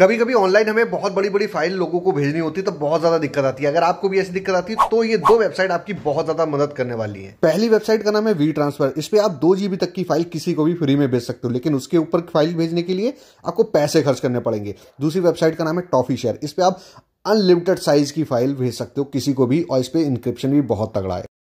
कभी कभी ऑनलाइन हमें बहुत बड़ी बड़ी फाइल लोगों को भेजनी होती है तो बहुत ज्यादा दिक्कत आती है अगर आपको भी ऐसी दिक्कत आती है तो ये दो वेबसाइट आपकी बहुत ज्यादा मदद करने वाली है पहली वेबसाइट का नाम है वी ट्रांसफर इस पर आप दो जीबी तक की फाइल किसी को भी फ्री में भेज सकते हो लेकिन उसके ऊपर फाइल भेजने के लिए आपको पैसे खर्च करने पड़ेंगे दूसरी वेबसाइट का नाम है टॉफी शेयर इस पर आप अनलिमिटेड साइज की फाइल भेज सकते हो किसी को भी और इस पर इंक्रिप्शन भी बहुत तगड़ा है